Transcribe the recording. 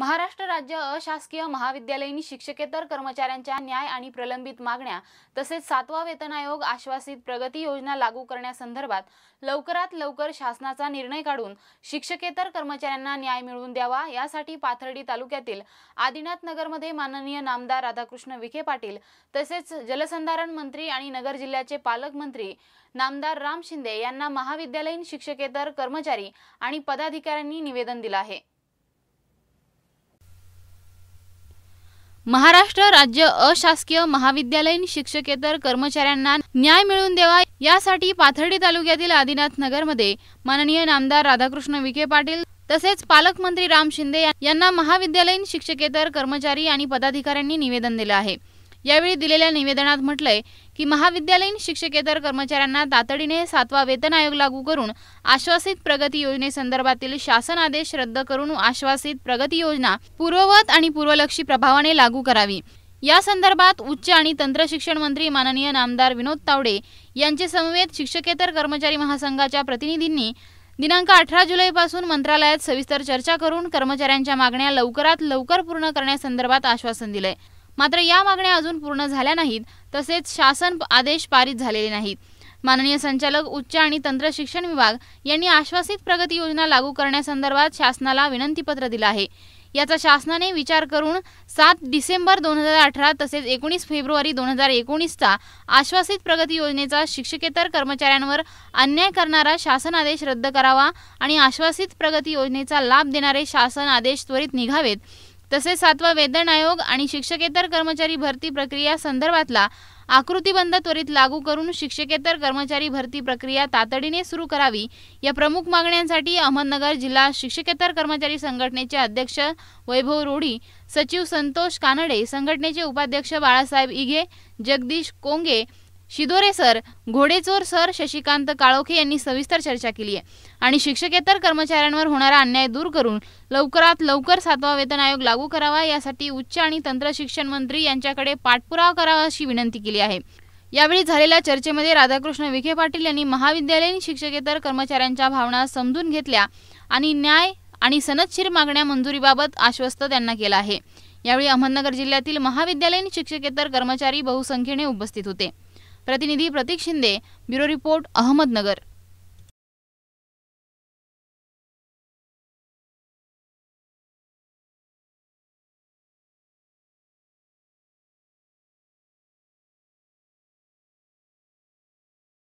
महाराष्ट्र राज्य अशासकीय महाविद्यालयीन शिक्षकेतर कर्मचाऱ्यांच्या न्याय आणि प्रलंबित मागण्या तसेच सातवा वेतन आयोग आश्वासित प्रगती योजना लागू करण्यासंदर्भात लवकरात लवकर शासनाचा निर्णय काढून शिक्षकेतर कर्मचाऱ्यांना न्याय मिळवून द्यावा यासाठी पाथर्डी तालुक्यातील आदिनाथ नगरमध्ये माननीय नामदार राधाकृष्ण विखे पाटील तसेच जलसंधारण मंत्री आणि नगर जिल्ह्याचे पालकमंत्री नामदार राम शिंदे यांना महाविद्यालयीन शिक्षकेतर कर्मचारी आणि पदाधिकाऱ्यांनी निवेदन दिलं आहे महाराष्ट्र राज्य अशासकीय महाविद्यालयीन शिक्षकेतर कर्मचाऱ्यांना न्याय मिळवून द्यावा यासाठी पाथर्डी तालुक्यातील आदिनाथ नगरमध्ये माननीय नामदार राधाकृष्ण विखे पाटील तसेच पालकमंत्री राम शिंदे यांना महाविद्यालयीन शिक्षकेतर कर्मचारी आणि पदाधिकाऱ्यांनी निवेदन दिलं आहे यावेळी दिलेल्या निवेदनात म्हटलंय की महाविद्यालयीन शिक्षकेतर कर्मचाऱ्यांना तातडीने सातवा वेतन आयोग लागू करून आश्वासित प्रगती योजनेसंदर्भातील शासन आदेश रद्द करून आश्वासित प्रगती योजना पूर्ववत आणि पूर्वलक्षी प्रभावाने लागू करावी या संदर्भात उच्च आणि तंत्र शिक्षण मंत्री माननीय नामदार विनोद तावडे यांचे समवेत शिक्षकेतर कर्मचारी महासंघाच्या प्रतिनिधींनी दिनांक अठरा जुलैपासून मंत्रालयात सविस्तर चर्चा करून कर्मचाऱ्यांच्या मागण्या लवकरात लवकर पूर्ण करण्यासंदर्भात आश्वासन दिले मात्र या मागण्या अजून पूर्ण झाल्या नाहीत तसेच शासन आदेश पारित झालेले नाहीत माननीय संचालक उच्च आणि तंत्र शिक्षण विभाग यांनी आश्वासित प्रगती योजना लागू करण्यासंदर्भात शासनाला विनंतीपत्र दिलं आहे याचा शासनाने विचार करून सात डिसेंबर दोन हजार अठरा तसेच एकोणीस फेब्रुवारी दोन हजार एकोणीसचा आश्वासित प्रगती योजनेचा शिक्षकेतर कर्मचाऱ्यांवर अन्याय करणारा शासन आदेश रद्द करावा आणि आश्वासित प्रगती योजनेचा लाभ देणारे शासन आदेश त्वरित निघावेत तसेच सातवा वेतन आयोग आणि शिक्षकेतर कर्मचारी भरती प्रक्रिया संदर्भातला आकृतीबंध त्वरित लागू करून शिक्षकेतर कर्मचारी भरती प्रक्रिया तातडीने सुरू करावी या प्रमुख मागण्यांसाठी अहमदनगर जिल्हा शिक्षकेतर कर्मचारी संघटनेचे अध्यक्ष वैभव रोडी सचिव संतोष कानडे संघटनेचे उपाध्यक्ष बाळासाहेब इघे जगदीश कोंगे शिदोरे सर घोडेचोर सर शशिकांत काळोखे यांनी सविस्तर चर्चा केली आहे आणि शिक्षकेतर कर्मचाऱ्यांवर होणारा अन्याय दूर करून लवकरात लवकर सातवा वेतन आयोग लागू करावा यासाठी उच्च आणि तंत्र शिक्षण मंत्री यांच्याकडे पाठपुरावा करावा अशी विनंती केली आहे यावेळी झालेल्या चर्चेमध्ये राधाकृष्ण विखे पाटील यांनी महाविद्यालयीन शिक्षकेतर कर्मचाऱ्यांच्या भावना समजून घेतल्या आणि न्याय आणि सनदशीर मागण्या मंजुरीबाबत आश्वस्त त्यांना केलं आहे यावेळी अहमदनगर जिल्ह्यातील महाविद्यालयीन शिक्षकेतर कर्मचारी बहुसंख्येने उपस्थित होते प्रतिनिधी प्रतीक शिंदे ब्युरो रिपोर्ट अहमदनगर